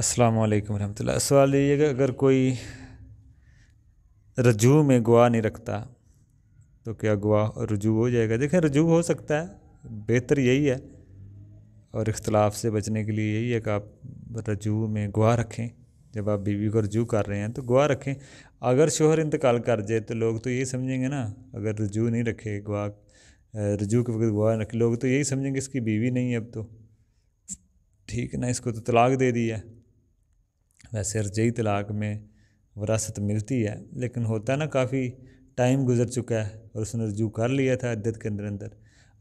अस्सलाम वालेकुम रहमतुल्लाह सवाल ये कि अगर कोई रजू में गुआ नहीं रखता तो क्या गुआ रजू हो जाएगा देखें रजू हो सकता है बेहतर यही है और इख्तलाफ से बचने के लिए यही है कि आप रजू में गुआ रखें जब आप बीवी को रजू कर रहे हैं तो गुआ रखें अगर शोहर इंतकाल कर जाए तो लोग तो यही समझेंगे ना अगर रजू नहीं रखे गुआ रजू के वक्त गुआ रखे लोग तो यही समझेंगे इसकी बीवी नहीं है अब तो ठीक है ना इसको तो तलाक दे दी है वैसे रजई तलाक में वरासत मिलती है लेकिन होता ना काफ़ी टाइम गुजर चुका है और उसने रजू कर लिया था अद्दत के अंदर अंदर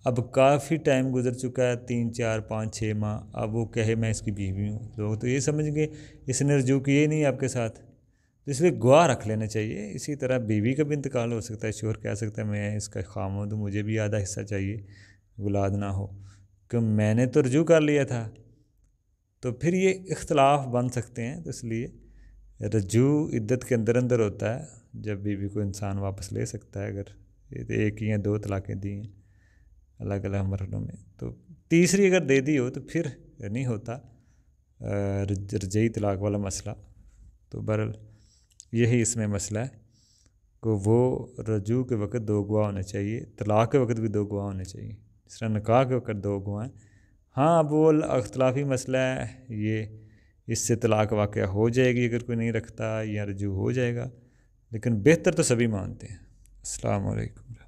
अब काफ़ी टाइम गुजर चुका है तीन चार पाँच छः माह अब वो कहे मैं इसकी बीवी हूँ लोग तो ये समझ गए इसने रजू किए नहीं आपके साथ तो इसलिए गुआ रख लेना चाहिए इसी तरह बीवी का भी इंतकाल हो सकता है शोर कह सकता है मैं इसका खाम हूँ तो मुझे भी आधा हिस्सा चाहिए गुलाद ना हो क्यों मैंने तो रजू कर लिया था तो फिर ये इख्तलाफ बन सकते हैं तो इसलिए रजू इद्दत के अंदर अंदर होता है जब बीवी को इंसान वापस ले सकता है अगर तो एक ही या दो तलाक़ें दी हैं अलग अलग मरलों में तो तीसरी अगर दे दी हो तो फिर नहीं होता रजई तलाक वाला मसला तो बर यही इसमें मसला है को वो रजू के वक़्त दो गवाह होने चाहिए तलाक़ के वक़्त भी दो गवाह होने चाहिए जिस तरह निकाह के वक़्त दो गवाह हैं हाँ अब वो अख्तलाफी मसला है ये इससे तलाक वाक़ हो जाएगी अगर कोई नहीं रखता या रजू हो जाएगा लेकिन बेहतर तो सभी मानते हैं अल्लाम